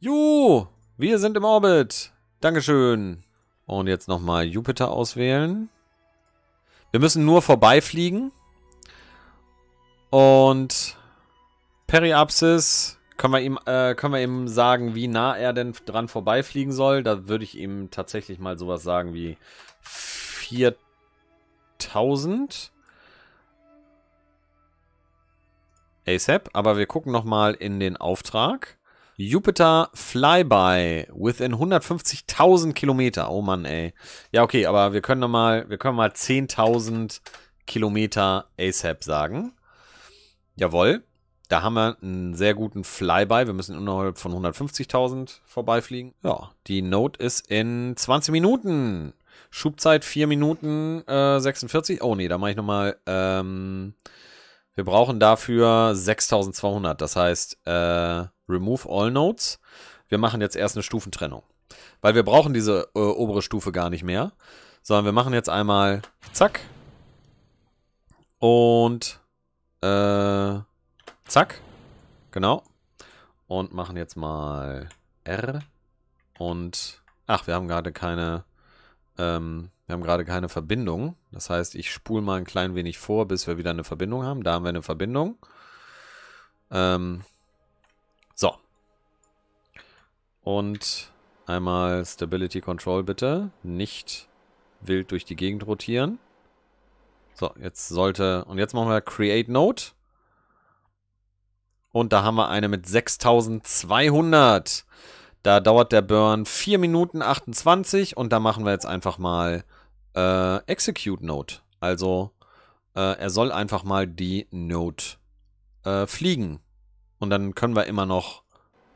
Jo, wir sind im Orbit. Dankeschön. Und jetzt nochmal Jupiter auswählen. Wir müssen nur vorbeifliegen. Und Periapsis können wir, ihm, äh, können wir ihm sagen, wie nah er denn dran vorbeifliegen soll. Da würde ich ihm tatsächlich mal sowas sagen wie 4000 ASAP. Aber wir gucken nochmal in den Auftrag. Jupiter Flyby within 150.000 Kilometer. Oh Mann, ey. Ja, okay, aber wir können mal, wir können mal 10.000 Kilometer ASAP sagen. Jawohl. Da haben wir einen sehr guten Flyby. Wir müssen innerhalb von 150.000 vorbeifliegen. Ja, die Note ist in 20 Minuten. Schubzeit 4 Minuten äh, 46. Oh nee, da mache ich nochmal ähm, wir brauchen dafür 6200. Das heißt, äh, remove all nodes. Wir machen jetzt erst eine Stufentrennung. Weil wir brauchen diese äh, obere Stufe gar nicht mehr. Sondern wir machen jetzt einmal zack. Und äh, zack. Genau. Und machen jetzt mal R. Und ach, wir haben gerade keine ähm, wir haben gerade keine Verbindung. Das heißt, ich spule mal ein klein wenig vor, bis wir wieder eine Verbindung haben. Da haben wir eine Verbindung. Ähm, so. Und einmal Stability Control bitte. Nicht wild durch die Gegend rotieren. So, jetzt sollte... Und jetzt machen wir Create Node. Und da haben wir eine mit 6200. Da dauert der Burn 4 Minuten 28 und da machen wir jetzt einfach mal äh, Execute Note. Also äh, er soll einfach mal die Note äh, fliegen. Und dann können wir immer noch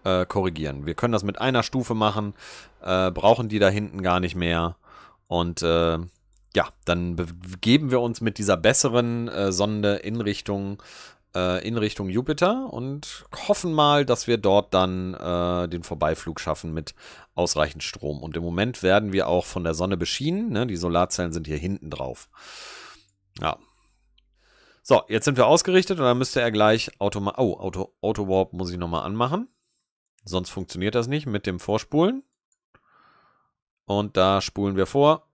äh, korrigieren. Wir können das mit einer Stufe machen, äh, brauchen die da hinten gar nicht mehr. Und äh, ja, dann begeben wir uns mit dieser besseren Sonde in Richtung äh, in Richtung Jupiter und hoffen mal, dass wir dort dann äh, den Vorbeiflug schaffen mit ausreichend Strom. Und im Moment werden wir auch von der Sonne beschienen. Ne? Die Solarzellen sind hier hinten drauf. Ja. So, jetzt sind wir ausgerichtet und dann müsste er gleich Automa oh, Auto, Auto muss ich nochmal anmachen. Sonst funktioniert das nicht mit dem Vorspulen. Und da spulen wir vor.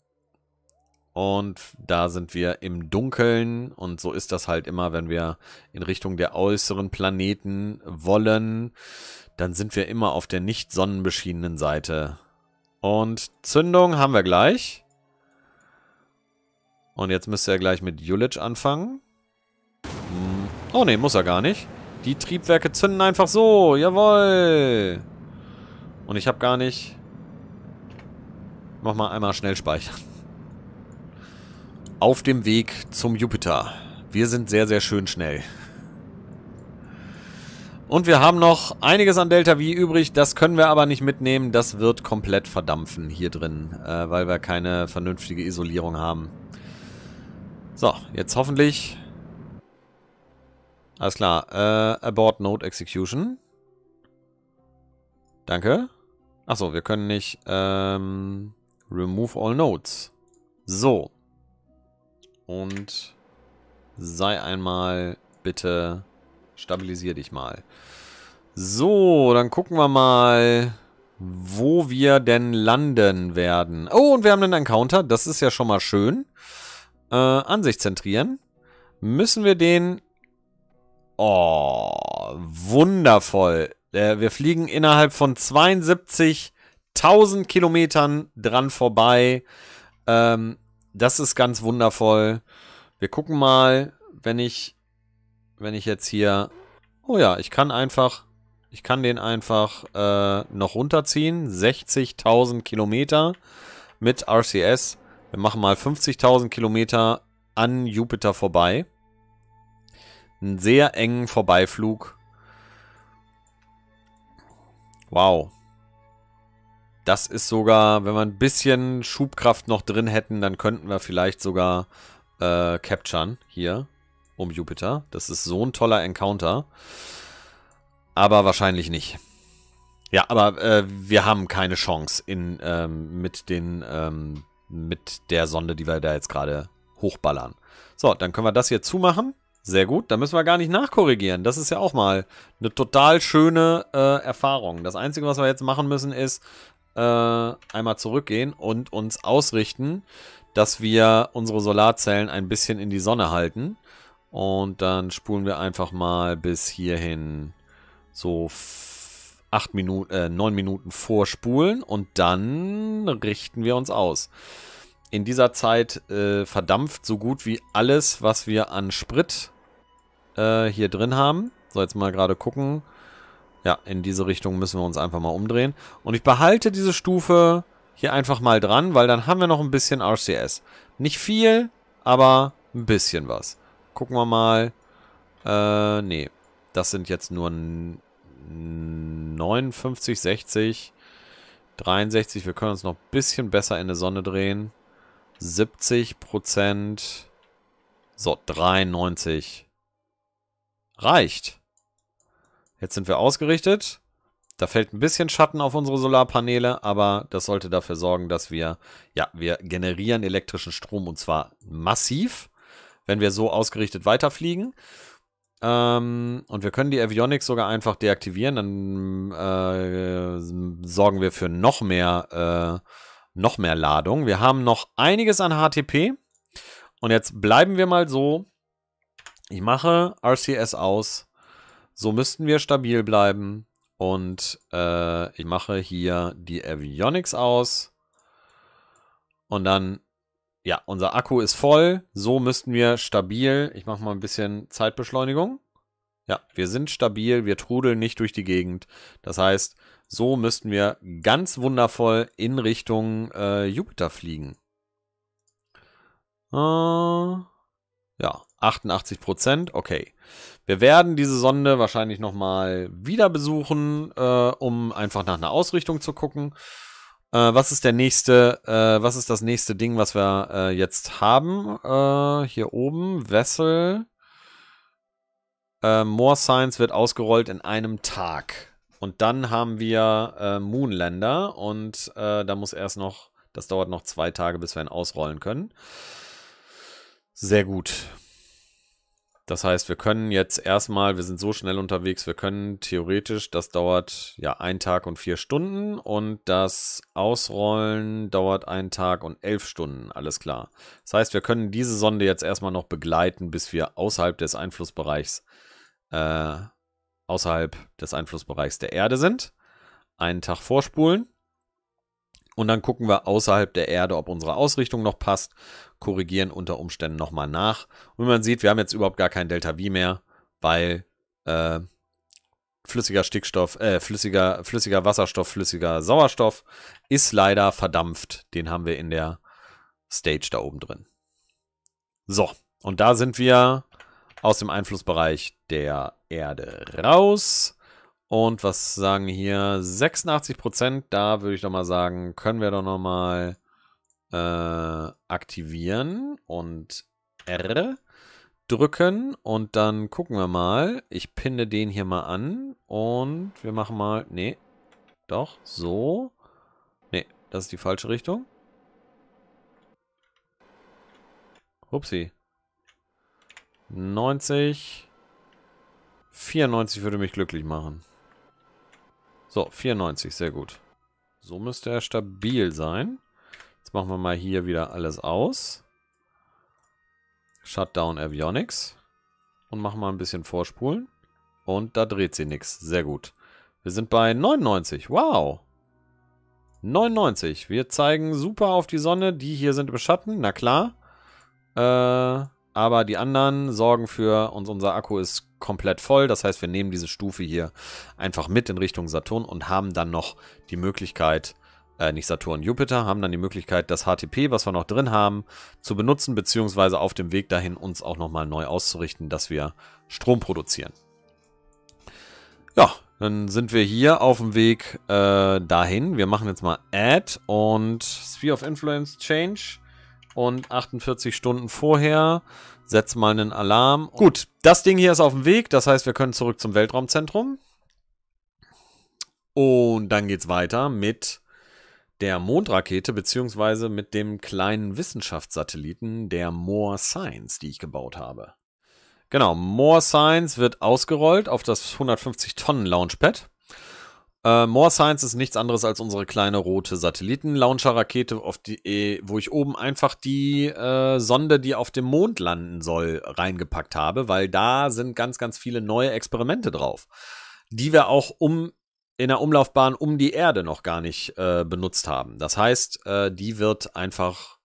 Und da sind wir im Dunkeln und so ist das halt immer, wenn wir in Richtung der äußeren Planeten wollen, dann sind wir immer auf der nicht sonnenbeschienenen Seite. Und Zündung haben wir gleich. Und jetzt müsste er gleich mit Julich anfangen. Hm. Oh ne, muss er gar nicht. Die Triebwerke zünden einfach so. Jawoll. Und ich habe gar nicht... Nochmal einmal schnell speichern auf dem Weg zum Jupiter. Wir sind sehr, sehr schön schnell. Und wir haben noch einiges an Delta V übrig. Das können wir aber nicht mitnehmen. Das wird komplett verdampfen hier drin, äh, weil wir keine vernünftige Isolierung haben. So, jetzt hoffentlich... Alles klar. Äh, abort Node Execution. Danke. Achso, wir können nicht... Ähm, remove all Nodes. So. Und sei einmal bitte stabilisier dich mal. So, dann gucken wir mal, wo wir denn landen werden. Oh, und wir haben einen Encounter. Das ist ja schon mal schön. Äh, Ansicht zentrieren. Müssen wir den... Oh, wundervoll. Äh, wir fliegen innerhalb von 72.000 Kilometern dran vorbei. Ähm, das ist ganz wundervoll. Wir gucken mal, wenn ich, wenn ich jetzt hier, oh ja, ich kann einfach, ich kann den einfach äh, noch runterziehen. 60.000 Kilometer mit RCS. Wir machen mal 50.000 Kilometer an Jupiter vorbei. Einen sehr engen Vorbeiflug. Wow. Das ist sogar, wenn wir ein bisschen Schubkraft noch drin hätten, dann könnten wir vielleicht sogar äh, capturen hier um Jupiter. Das ist so ein toller Encounter. Aber wahrscheinlich nicht. Ja, aber äh, wir haben keine Chance in, ähm, mit, den, ähm, mit der Sonde, die wir da jetzt gerade hochballern. So, dann können wir das hier zumachen. Sehr gut, da müssen wir gar nicht nachkorrigieren. Das ist ja auch mal eine total schöne äh, Erfahrung. Das Einzige, was wir jetzt machen müssen, ist äh, einmal zurückgehen und uns ausrichten, dass wir unsere Solarzellen ein bisschen in die Sonne halten. Und dann spulen wir einfach mal bis hierhin so acht Minuten, äh, neun Minuten vorspulen und dann richten wir uns aus. In dieser Zeit äh, verdampft so gut wie alles, was wir an Sprit äh, hier drin haben. So, jetzt mal gerade gucken. Ja, in diese Richtung müssen wir uns einfach mal umdrehen. Und ich behalte diese Stufe hier einfach mal dran, weil dann haben wir noch ein bisschen RCS. Nicht viel, aber ein bisschen was. Gucken wir mal. Äh, nee. Das sind jetzt nur 59, 60, 63. Wir können uns noch ein bisschen besser in die Sonne drehen. 70 Prozent. So, 93. Reicht. Jetzt sind wir ausgerichtet. Da fällt ein bisschen Schatten auf unsere Solarpaneele, aber das sollte dafür sorgen, dass wir, ja, wir generieren elektrischen Strom und zwar massiv, wenn wir so ausgerichtet weiterfliegen. Ähm, und wir können die Avionics sogar einfach deaktivieren, dann äh, sorgen wir für noch mehr, äh, noch mehr Ladung. Wir haben noch einiges an HTP und jetzt bleiben wir mal so. Ich mache RCS aus so müssten wir stabil bleiben. Und äh, ich mache hier die Avionics aus. Und dann, ja, unser Akku ist voll. So müssten wir stabil, ich mache mal ein bisschen Zeitbeschleunigung. Ja, wir sind stabil, wir trudeln nicht durch die Gegend. Das heißt, so müssten wir ganz wundervoll in Richtung äh, Jupiter fliegen. Äh, ja, 88 Prozent, okay. Wir werden diese Sonde wahrscheinlich nochmal wieder besuchen, äh, um einfach nach einer Ausrichtung zu gucken. Äh, was ist der nächste, äh, was ist das nächste Ding, was wir äh, jetzt haben? Äh, hier oben, Vessel. Äh, More Science wird ausgerollt in einem Tag. Und dann haben wir Moonlander und da muss erst noch, das dauert noch zwei Tage, bis wir ihn ausrollen können. Sehr gut. Das heißt, wir können jetzt erstmal, wir sind so schnell unterwegs, wir können theoretisch, das dauert ja einen Tag und vier Stunden und das Ausrollen dauert einen Tag und elf Stunden, alles klar. Das heißt, wir können diese Sonde jetzt erstmal noch begleiten, bis wir außerhalb des Einflussbereichs, äh, außerhalb des Einflussbereichs der Erde sind. Einen Tag vorspulen. Und dann gucken wir außerhalb der Erde, ob unsere Ausrichtung noch passt korrigieren unter Umständen nochmal nach. Und man sieht, wir haben jetzt überhaupt gar kein Delta V mehr, weil äh, flüssiger Stickstoff, äh, flüssiger, flüssiger Wasserstoff, flüssiger Sauerstoff ist leider verdampft. Den haben wir in der Stage da oben drin. So, und da sind wir aus dem Einflussbereich der Erde raus. Und was sagen hier? 86 Prozent, da würde ich doch mal sagen, können wir doch noch mal äh, aktivieren und R drücken und dann gucken wir mal. Ich pinne den hier mal an und wir machen mal, nee, doch, so. Nee, das ist die falsche Richtung. Upsi. 90. 94 würde mich glücklich machen. So, 94, sehr gut. So müsste er stabil sein. Jetzt machen wir mal hier wieder alles aus. Shutdown Avionics. Und machen mal ein bisschen Vorspulen. Und da dreht sie nichts. Sehr gut. Wir sind bei 99. Wow. 99. Wir zeigen super auf die Sonne. Die hier sind im Schatten. na klar. Äh, aber die anderen sorgen für uns. Unser Akku ist komplett voll. Das heißt, wir nehmen diese Stufe hier einfach mit in Richtung Saturn und haben dann noch die Möglichkeit, äh, nicht Saturn, Jupiter, haben dann die Möglichkeit, das HTP, was wir noch drin haben, zu benutzen, beziehungsweise auf dem Weg dahin uns auch nochmal neu auszurichten, dass wir Strom produzieren. Ja, dann sind wir hier auf dem Weg äh, dahin. Wir machen jetzt mal Add und Sphere of Influence Change. Und 48 Stunden vorher setze mal einen Alarm. Gut, das Ding hier ist auf dem Weg. Das heißt, wir können zurück zum Weltraumzentrum. Und dann geht's weiter mit der Mondrakete beziehungsweise mit dem kleinen Wissenschaftssatelliten der More Science, die ich gebaut habe. Genau, More Science wird ausgerollt auf das 150 Tonnen Launchpad. Äh, More Science ist nichts anderes als unsere kleine rote Satelliten-Launcher-Rakete, äh, wo ich oben einfach die äh, Sonde, die auf dem Mond landen soll, reingepackt habe, weil da sind ganz, ganz viele neue Experimente drauf, die wir auch um in der Umlaufbahn um die Erde noch gar nicht äh, benutzt haben. Das heißt, äh, die wird einfach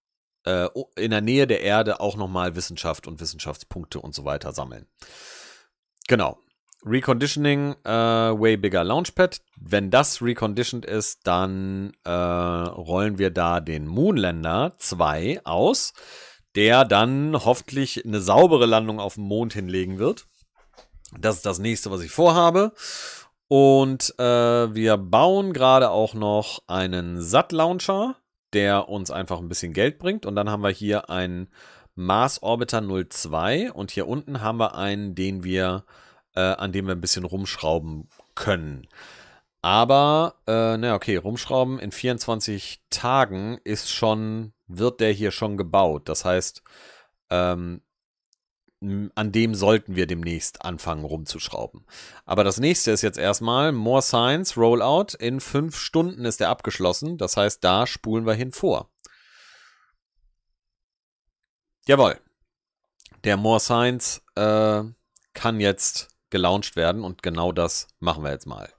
äh, in der Nähe der Erde auch nochmal Wissenschaft und Wissenschaftspunkte und so weiter sammeln. Genau. Reconditioning, äh, way bigger Launchpad. Wenn das reconditioned ist, dann äh, rollen wir da den Moonlander 2 aus, der dann hoffentlich eine saubere Landung auf dem Mond hinlegen wird. Das ist das nächste, was ich vorhabe. Und äh, wir bauen gerade auch noch einen SAT-Launcher, der uns einfach ein bisschen Geld bringt. Und dann haben wir hier einen Mars Orbiter 02 und hier unten haben wir einen, den wir, äh, an dem wir ein bisschen rumschrauben können. Aber, äh, naja, okay, rumschrauben in 24 Tagen ist schon, wird der hier schon gebaut. Das heißt, ähm, an dem sollten wir demnächst anfangen rumzuschrauben. Aber das nächste ist jetzt erstmal More Science Rollout. In fünf Stunden ist er abgeschlossen. Das heißt, da spulen wir hin vor. Jawohl. Der More Science äh, kann jetzt gelauncht werden und genau das machen wir jetzt mal.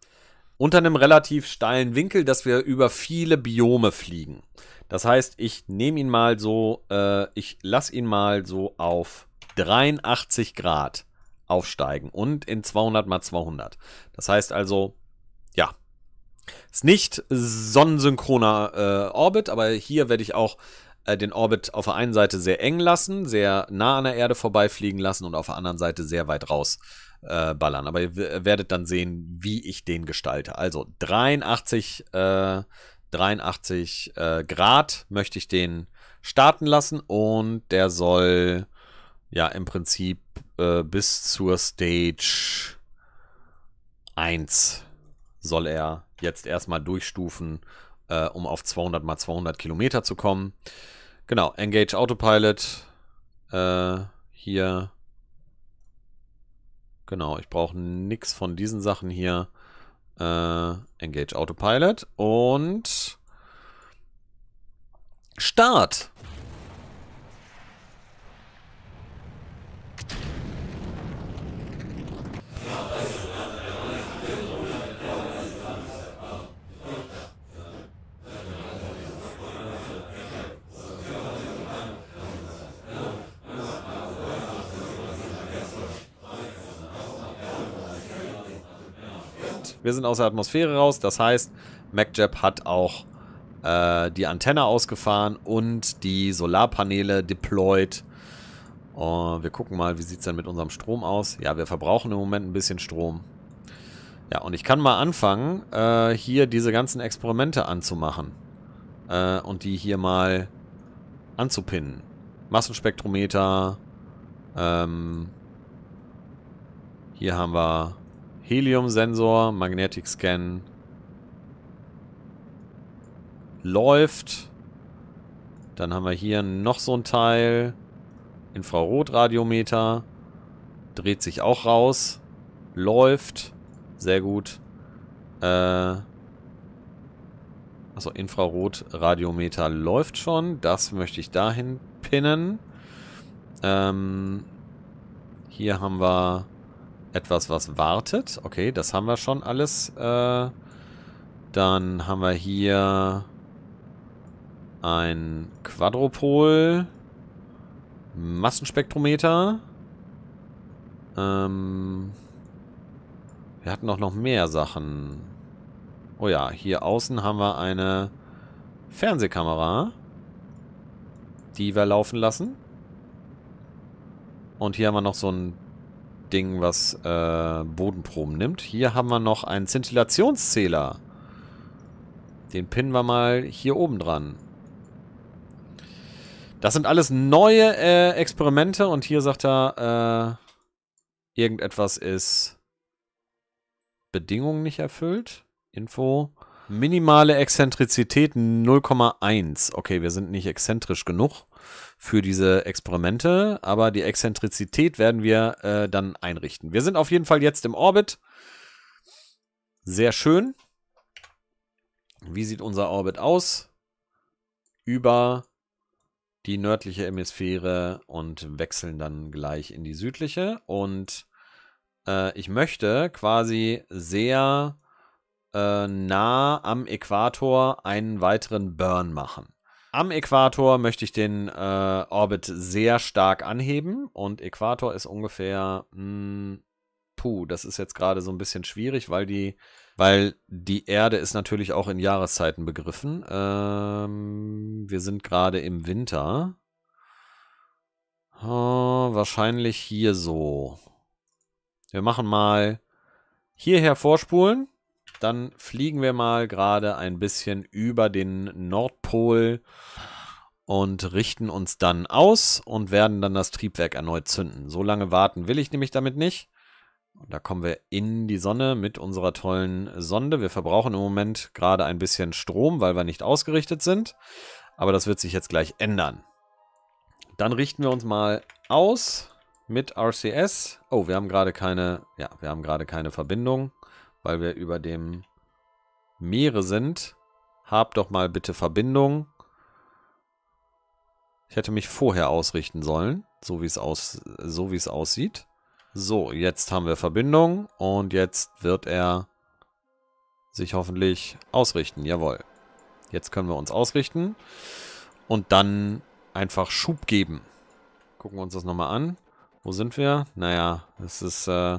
Unter einem relativ steilen Winkel, dass wir über viele Biome fliegen. Das heißt, ich nehme ihn mal so, äh, ich lasse ihn mal so auf 83 Grad aufsteigen und in 200 mal 200. Das heißt also, ja, ist nicht sonnensynchroner äh, Orbit, aber hier werde ich auch äh, den Orbit auf der einen Seite sehr eng lassen, sehr nah an der Erde vorbeifliegen lassen und auf der anderen Seite sehr weit raus äh, ballern. Aber ihr werdet dann sehen, wie ich den gestalte. Also 83, 83 äh, äh, Grad möchte ich den starten lassen und der soll ja im Prinzip äh, bis zur Stage 1 soll er jetzt erstmal durchstufen, äh, um auf 200 mal 200 Kilometer zu kommen. Genau, Engage Autopilot äh, hier. Genau, ich brauche nichts von diesen Sachen hier. Äh, Engage Autopilot und Start. Wir sind aus der Atmosphäre raus. Das heißt, MacJab hat auch äh, die Antenne ausgefahren und die Solarpaneele deployed und wir gucken mal, wie sieht es denn mit unserem Strom aus. Ja, wir verbrauchen im Moment ein bisschen Strom. Ja, und ich kann mal anfangen, äh, hier diese ganzen Experimente anzumachen. Äh, und die hier mal anzupinnen. Massenspektrometer. Ähm, hier haben wir Helium-Sensor, Magnetic Scan. Läuft. Dann haben wir hier noch so ein Teil. Infrarotradiometer. Dreht sich auch raus. Läuft. Sehr gut. Äh. Achso, Infrarotradiometer läuft schon. Das möchte ich dahin pinnen. Ähm, hier haben wir etwas, was wartet. Okay, das haben wir schon alles. Äh, dann haben wir hier ein Quadrupol. Massenspektrometer. Ähm, wir hatten auch noch mehr Sachen. Oh ja, hier außen haben wir eine Fernsehkamera, die wir laufen lassen. Und hier haben wir noch so ein Ding, was äh, Bodenproben nimmt. Hier haben wir noch einen Zintillationszähler. Den pinnen wir mal hier oben dran. Das sind alles neue äh, Experimente und hier sagt er, äh, irgendetwas ist Bedingungen nicht erfüllt. Info. Minimale Exzentrizität 0,1. Okay, wir sind nicht exzentrisch genug für diese Experimente, aber die Exzentrizität werden wir äh, dann einrichten. Wir sind auf jeden Fall jetzt im Orbit. Sehr schön. Wie sieht unser Orbit aus? Über die nördliche Hemisphäre und wechseln dann gleich in die südliche. Und äh, ich möchte quasi sehr äh, nah am Äquator einen weiteren Burn machen. Am Äquator möchte ich den äh, Orbit sehr stark anheben und Äquator ist ungefähr, mh, hm, puh, das ist jetzt gerade so ein bisschen schwierig, weil die weil die Erde ist natürlich auch in Jahreszeiten begriffen. Ähm, wir sind gerade im Winter. Oh, wahrscheinlich hier so. Wir machen mal hierher vorspulen. Dann fliegen wir mal gerade ein bisschen über den Nordpol und richten uns dann aus und werden dann das Triebwerk erneut zünden. So lange warten will ich nämlich damit nicht. Und da kommen wir in die Sonne mit unserer tollen Sonde. Wir verbrauchen im Moment gerade ein bisschen Strom, weil wir nicht ausgerichtet sind. Aber das wird sich jetzt gleich ändern. Dann richten wir uns mal aus mit RCS. Oh, wir haben gerade keine, ja, wir haben gerade keine Verbindung, weil wir über dem Meere sind. Hab doch mal bitte Verbindung. Ich hätte mich vorher ausrichten sollen, so wie es aus, so wie es aussieht. So, jetzt haben wir Verbindung und jetzt wird er sich hoffentlich ausrichten. Jawohl. Jetzt können wir uns ausrichten und dann einfach Schub geben. Gucken wir uns das nochmal an. Wo sind wir? Naja, es ist äh,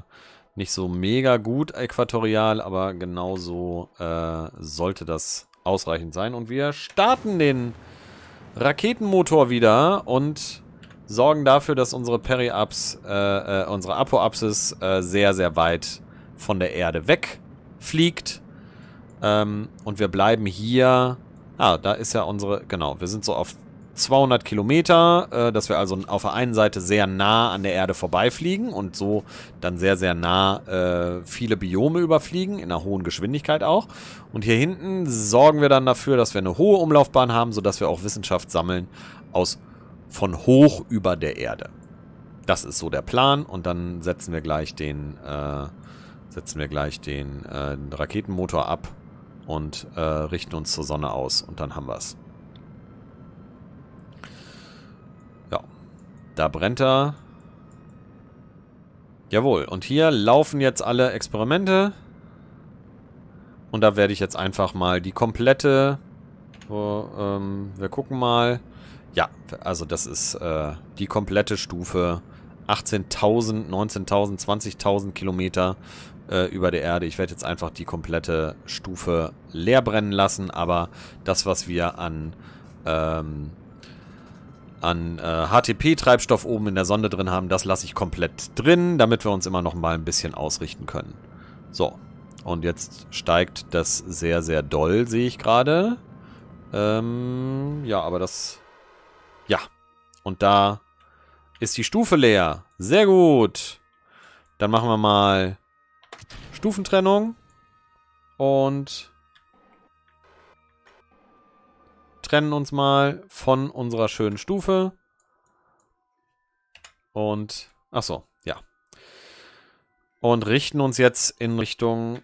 nicht so mega gut äquatorial, aber genauso äh, sollte das ausreichend sein. Und wir starten den Raketenmotor wieder und sorgen dafür, dass unsere Periaps, äh, äh, unsere Apoapsis äh, sehr, sehr weit von der Erde wegfliegt. Ähm, und wir bleiben hier. Ah, da ist ja unsere. Genau, wir sind so auf 200 Kilometer, äh, dass wir also auf der einen Seite sehr nah an der Erde vorbeifliegen und so dann sehr, sehr nah äh, viele Biome überfliegen, in einer hohen Geschwindigkeit auch. Und hier hinten sorgen wir dann dafür, dass wir eine hohe Umlaufbahn haben, sodass wir auch Wissenschaft sammeln aus von hoch über der Erde. Das ist so der Plan und dann setzen wir gleich den, äh, setzen wir gleich den, äh, den Raketenmotor ab und äh, richten uns zur Sonne aus und dann haben wir es. Ja, da brennt er. Jawohl, und hier laufen jetzt alle Experimente. Und da werde ich jetzt einfach mal die komplette... So, ähm, wir gucken mal. Ja, also das ist äh, die komplette Stufe. 18.000, 19.000, 20.000 Kilometer äh, über der Erde. Ich werde jetzt einfach die komplette Stufe leer brennen lassen, aber das, was wir an, ähm, an äh, HTP-Treibstoff oben in der Sonde drin haben, das lasse ich komplett drin, damit wir uns immer noch mal ein bisschen ausrichten können. So, und jetzt steigt das sehr, sehr doll, sehe ich gerade. Ähm, ja, aber das und da ist die Stufe leer. Sehr gut. Dann machen wir mal Stufentrennung. Und trennen uns mal von unserer schönen Stufe. Und, ach so, ja. Und richten uns jetzt in Richtung,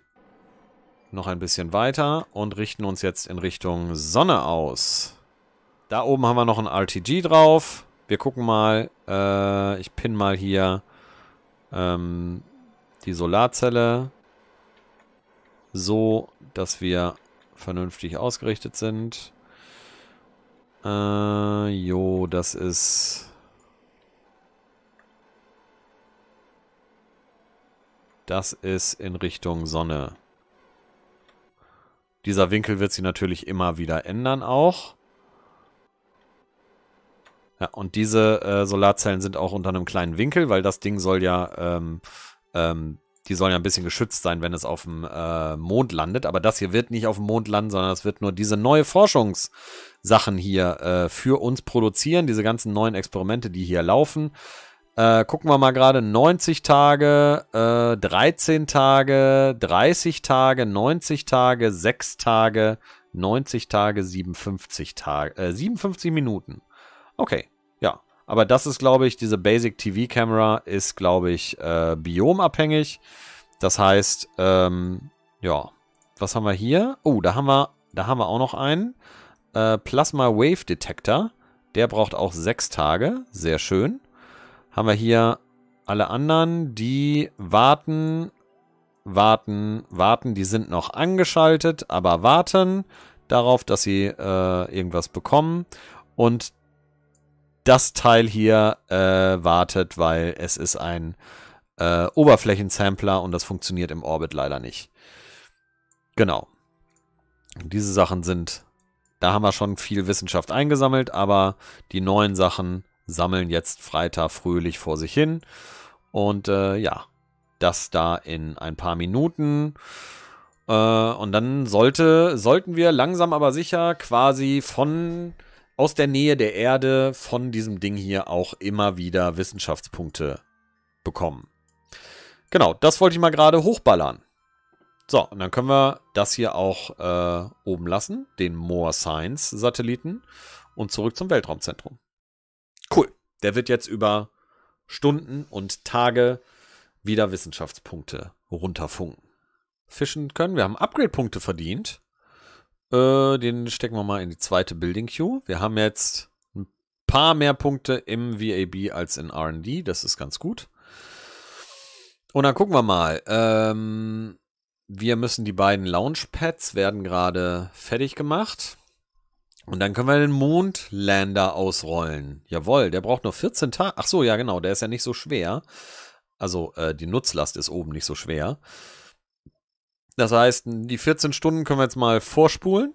noch ein bisschen weiter, und richten uns jetzt in Richtung Sonne aus. Da oben haben wir noch ein RTG drauf. Wir gucken mal, äh, ich pin mal hier ähm, die Solarzelle so, dass wir vernünftig ausgerichtet sind. Äh, jo, das ist... Das ist in Richtung Sonne. Dieser Winkel wird sich natürlich immer wieder ändern auch. Ja, und diese äh, Solarzellen sind auch unter einem kleinen Winkel, weil das Ding soll ja, ähm, ähm, die sollen ja ein bisschen geschützt sein, wenn es auf dem äh, Mond landet. Aber das hier wird nicht auf dem Mond landen, sondern es wird nur diese neue Forschungssachen hier äh, für uns produzieren, diese ganzen neuen Experimente, die hier laufen. Äh, gucken wir mal gerade, 90 Tage, 13 äh, Tage, 30 Tage, 90 Tage, 6 Tage, 90 Tage, 57 Tage, 57 äh, Minuten. Okay, ja. Aber das ist, glaube ich, diese Basic TV Camera ist, glaube ich, äh, biomabhängig. Das heißt, ähm, ja, was haben wir hier? Oh, da haben wir, da haben wir auch noch einen. Äh, Plasma Wave Detector. Der braucht auch sechs Tage. Sehr schön. Haben wir hier alle anderen, die warten, warten, warten. Die sind noch angeschaltet, aber warten darauf, dass sie äh, irgendwas bekommen. Und das Teil hier äh, wartet, weil es ist ein äh, Oberflächensampler und das funktioniert im Orbit leider nicht. Genau. Diese Sachen sind, da haben wir schon viel Wissenschaft eingesammelt, aber die neuen Sachen sammeln jetzt Freitag fröhlich vor sich hin. Und äh, ja, das da in ein paar Minuten. Äh, und dann sollte, sollten wir langsam aber sicher quasi von aus der Nähe der Erde von diesem Ding hier auch immer wieder Wissenschaftspunkte bekommen. Genau, das wollte ich mal gerade hochballern. So, und dann können wir das hier auch äh, oben lassen, den Moore Science Satelliten und zurück zum Weltraumzentrum. Cool, der wird jetzt über Stunden und Tage wieder Wissenschaftspunkte runterfunken. Fischen können, wir haben Upgrade-Punkte verdient. Äh, den stecken wir mal in die zweite Building Queue. Wir haben jetzt ein paar mehr Punkte im VAB als in RD. Das ist ganz gut. Und dann gucken wir mal. Ähm, wir müssen die beiden Launchpads werden gerade fertig gemacht. Und dann können wir den Mondlander ausrollen. Jawohl, der braucht nur 14 Tage. Ach so, ja genau, der ist ja nicht so schwer. Also äh, die Nutzlast ist oben nicht so schwer. Das heißt, die 14 Stunden können wir jetzt mal vorspulen.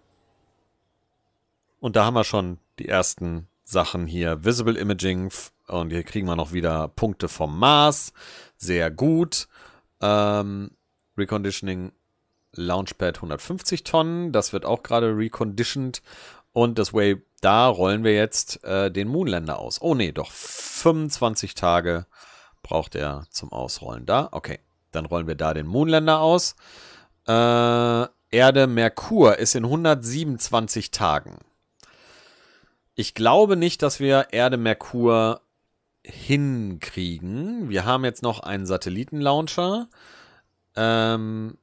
Und da haben wir schon die ersten Sachen hier. Visible Imaging. Und hier kriegen wir noch wieder Punkte vom Mars. Sehr gut. Ähm, Reconditioning Launchpad 150 Tonnen. Das wird auch gerade reconditioned. Und das Way, da rollen wir jetzt äh, den Moonlander aus. Oh nee, doch 25 Tage braucht er zum Ausrollen. Da, okay. Dann rollen wir da den Moonlander aus. Äh, Erde Merkur ist in 127 Tagen. Ich glaube nicht, dass wir Erde Merkur hinkriegen. Wir haben jetzt noch einen Satellitenlauncher. Ähm,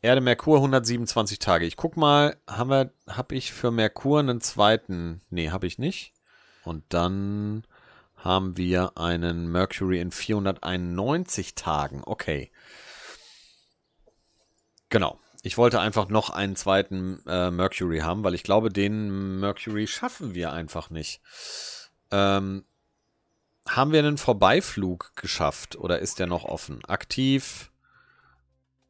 Erde Merkur 127 Tage. Ich guck mal, haben hab ich für Merkur einen zweiten? Nee, habe ich nicht. Und dann haben wir einen Mercury in 491 Tagen. Okay. Genau. Ich wollte einfach noch einen zweiten äh, Mercury haben, weil ich glaube, den Mercury schaffen wir einfach nicht. Ähm, haben wir einen Vorbeiflug geschafft oder ist der noch offen? Aktiv.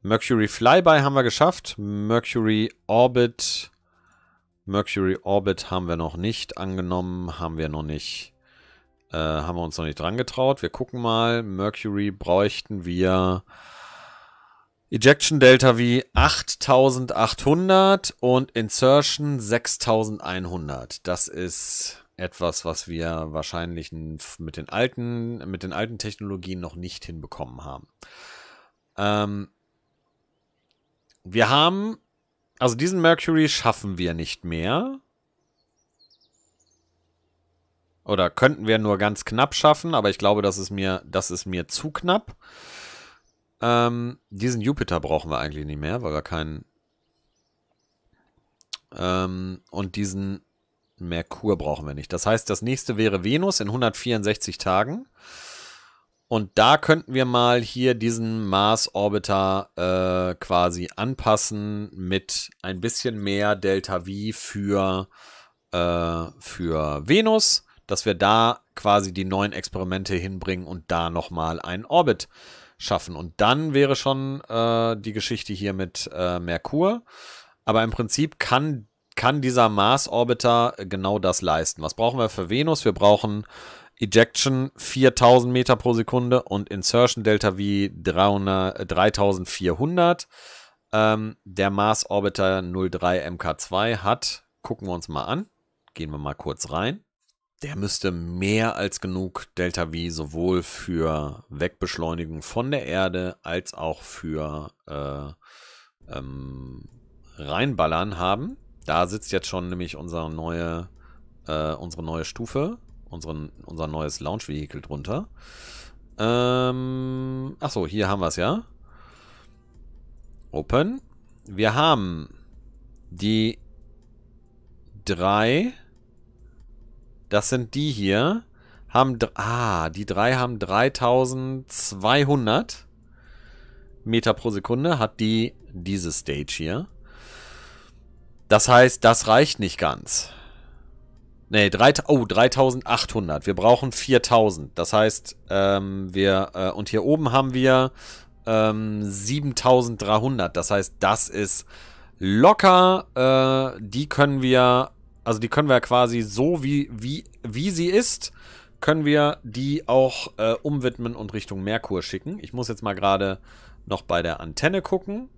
Mercury Flyby haben wir geschafft. Mercury Orbit. Mercury Orbit haben wir noch nicht angenommen. Haben wir noch nicht. Äh, haben wir uns noch nicht dran getraut. Wir gucken mal. Mercury bräuchten wir. Ejection Delta V 8800 und Insertion 6100. Das ist etwas, was wir wahrscheinlich mit den alten, mit den alten Technologien noch nicht hinbekommen haben. Ähm, wir haben, also diesen Mercury schaffen wir nicht mehr. Oder könnten wir nur ganz knapp schaffen, aber ich glaube, das ist mir, das ist mir zu knapp. Ähm, diesen Jupiter brauchen wir eigentlich nicht mehr, weil wir keinen... Ähm, und diesen Merkur brauchen wir nicht. Das heißt, das nächste wäre Venus in 164 Tagen. Und da könnten wir mal hier diesen Mars-Orbiter äh, quasi anpassen mit ein bisschen mehr Delta V für, äh, für Venus, dass wir da quasi die neuen Experimente hinbringen und da nochmal einen Orbit äh, schaffen. Und dann wäre schon äh, die Geschichte hier mit äh, Merkur. Aber im Prinzip kann, kann dieser Mars-Orbiter äh, genau das leisten. Was brauchen wir für Venus? Wir brauchen Ejection 4000 Meter pro Sekunde und Insertion Delta V 300, 3400. Äh, ähm, der Mars Orbiter 03 MK2 hat, gucken wir uns mal an, gehen wir mal kurz rein der müsste mehr als genug Delta V sowohl für Wegbeschleunigung von der Erde als auch für äh, ähm, Reinballern haben. Da sitzt jetzt schon nämlich unsere neue, äh, unsere neue Stufe, unseren, unser neues Launch-Vehikel drunter. Ähm, achso, hier haben wir es ja. Open. Wir haben die drei das sind die hier. Haben, ah, die drei haben 3200 Meter pro Sekunde. Hat die diese Stage hier. Das heißt, das reicht nicht ganz. Ne, oh, 3800. Wir brauchen 4000. Das heißt, ähm, wir, äh, und hier oben haben wir ähm, 7300. Das heißt, das ist locker. Äh, die können wir also die können wir quasi so, wie, wie, wie sie ist, können wir die auch äh, umwidmen und Richtung Merkur schicken. Ich muss jetzt mal gerade noch bei der Antenne gucken.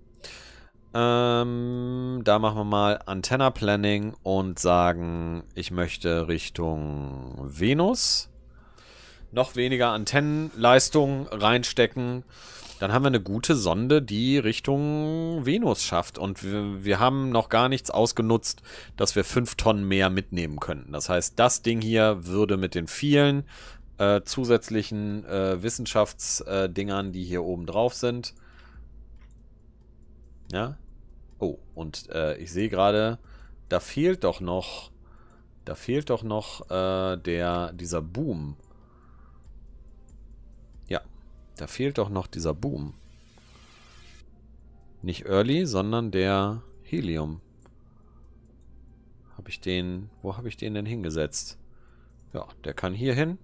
Ähm, da machen wir mal Antenna Planning und sagen, ich möchte Richtung Venus noch weniger Antennenleistung reinstecken, dann haben wir eine gute Sonde, die Richtung Venus schafft. Und wir, wir haben noch gar nichts ausgenutzt, dass wir fünf Tonnen mehr mitnehmen könnten. Das heißt, das Ding hier würde mit den vielen äh, zusätzlichen äh, Wissenschaftsdingern, äh, die hier oben drauf sind. Ja. Oh, und äh, ich sehe gerade, da fehlt doch noch, da fehlt doch noch äh, der, dieser Boom. Da fehlt doch noch dieser Boom. Nicht Early, sondern der Helium. Habe ich den... Wo habe ich den denn hingesetzt? Ja, der kann hier hin.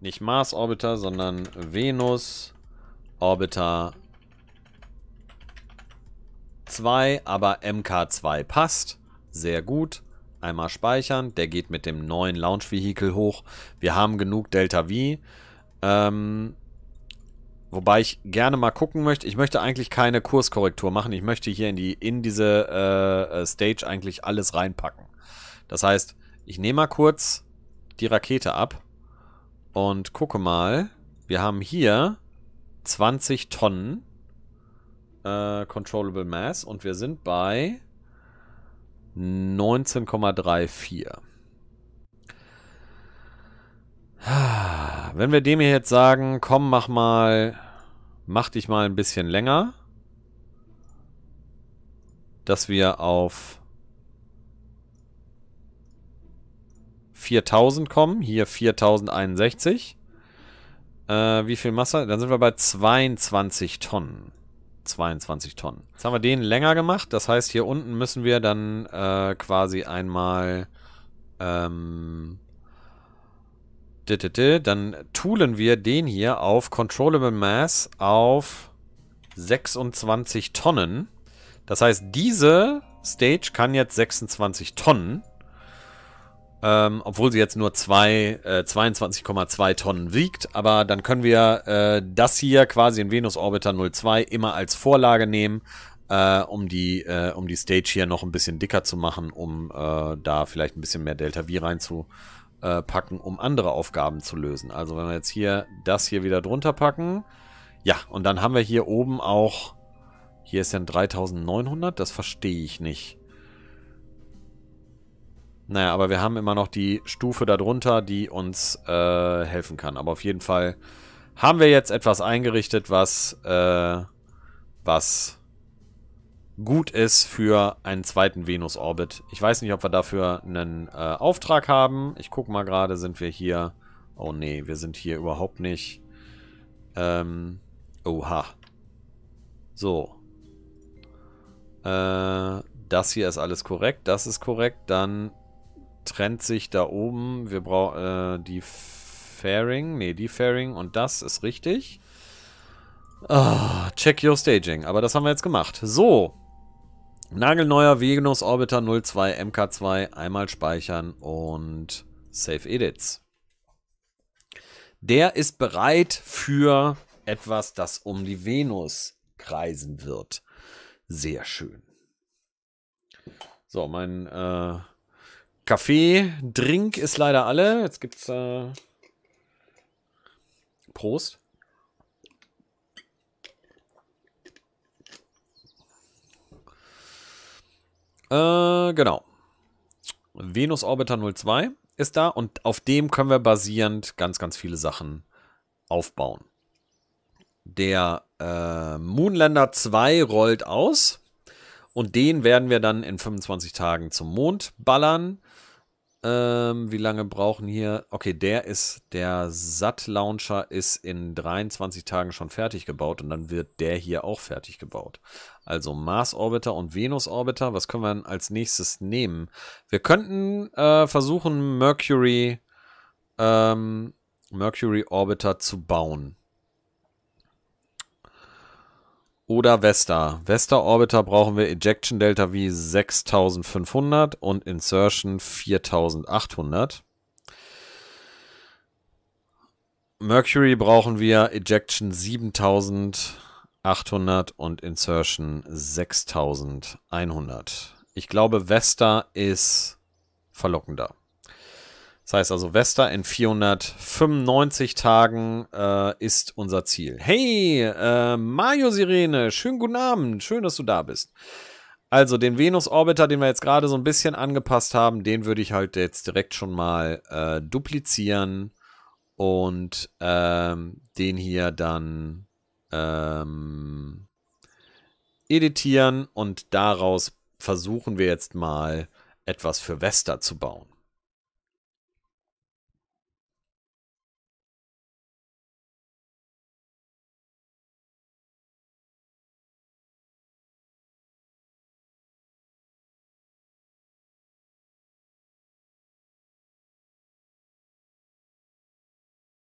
Nicht Mars Orbiter, sondern Venus Orbiter 2, aber MK2 passt. Sehr gut. Einmal speichern. Der geht mit dem neuen Launch-Vehikel hoch. Wir haben genug Delta V. Ähm, wobei ich gerne mal gucken möchte. Ich möchte eigentlich keine Kurskorrektur machen. Ich möchte hier in, die, in diese äh, äh Stage eigentlich alles reinpacken. Das heißt, ich nehme mal kurz die Rakete ab und gucke mal. Wir haben hier 20 Tonnen äh, Controllable Mass und wir sind bei 19,34. Wenn wir dem hier jetzt sagen, komm, mach mal, mach dich mal ein bisschen länger, dass wir auf 4000 kommen, hier 4061. Äh, wie viel Masse? Dann sind wir bei 22 Tonnen. 22 Tonnen. Jetzt haben wir den länger gemacht, das heißt, hier unten müssen wir dann äh, quasi einmal ähm, dann toolen wir den hier auf Controllable Mass auf 26 Tonnen. Das heißt, diese Stage kann jetzt 26 Tonnen. Ähm, obwohl sie jetzt nur 22,2 äh, Tonnen wiegt. Aber dann können wir äh, das hier quasi in Venus Orbiter 02 immer als Vorlage nehmen, äh, um, die, äh, um die Stage hier noch ein bisschen dicker zu machen, um äh, da vielleicht ein bisschen mehr Delta V reinzubringen äh, packen, um andere Aufgaben zu lösen. Also wenn wir jetzt hier das hier wieder drunter packen. Ja, und dann haben wir hier oben auch... Hier ist ja ein 3900, das verstehe ich nicht. Naja, aber wir haben immer noch die Stufe darunter, die uns äh, helfen kann. Aber auf jeden Fall haben wir jetzt etwas eingerichtet, was, äh, was gut ist für einen zweiten Venus-Orbit. Ich weiß nicht, ob wir dafür einen äh, Auftrag haben. Ich gucke mal gerade, sind wir hier... Oh nee, wir sind hier überhaupt nicht. Ähm, oha. So. Äh, das hier ist alles korrekt, das ist korrekt. Dann trennt sich da oben, wir brauchen äh, die Fairing, nee, die Fairing und das ist richtig. Oh, check your staging, aber das haben wir jetzt gemacht. So, Nagelneuer Venus Orbiter 02 MK2 einmal speichern und Save Edits. Der ist bereit für etwas, das um die Venus kreisen wird. Sehr schön. So, mein äh, Kaffee, Drink ist leider alle. Jetzt gibt's äh, Prost. Äh, genau. Venus Orbiter 02 ist da und auf dem können wir basierend ganz, ganz viele Sachen aufbauen. Der äh, Moonlander 2 rollt aus und den werden wir dann in 25 Tagen zum Mond ballern. Ähm, wie lange brauchen hier? Okay, der ist, der SAT-Launcher ist in 23 Tagen schon fertig gebaut und dann wird der hier auch fertig gebaut also Mars-Orbiter und Venus-Orbiter. Was können wir denn als nächstes nehmen? Wir könnten äh, versuchen, Mercury, ähm, Mercury-Orbiter zu bauen. Oder Vesta. Vesta-Orbiter brauchen wir Ejection Delta V 6500 und Insertion 4800. Mercury brauchen wir Ejection 7000 800 und Insertion 6100. Ich glaube, Vesta ist verlockender. Das heißt also, Vesta in 495 Tagen äh, ist unser Ziel. Hey, äh, Mario Sirene, schönen guten Abend. Schön, dass du da bist. Also, den Venus-Orbiter, den wir jetzt gerade so ein bisschen angepasst haben, den würde ich halt jetzt direkt schon mal äh, duplizieren und ähm, den hier dann ähm, editieren und daraus versuchen wir jetzt mal etwas für Vesta zu bauen.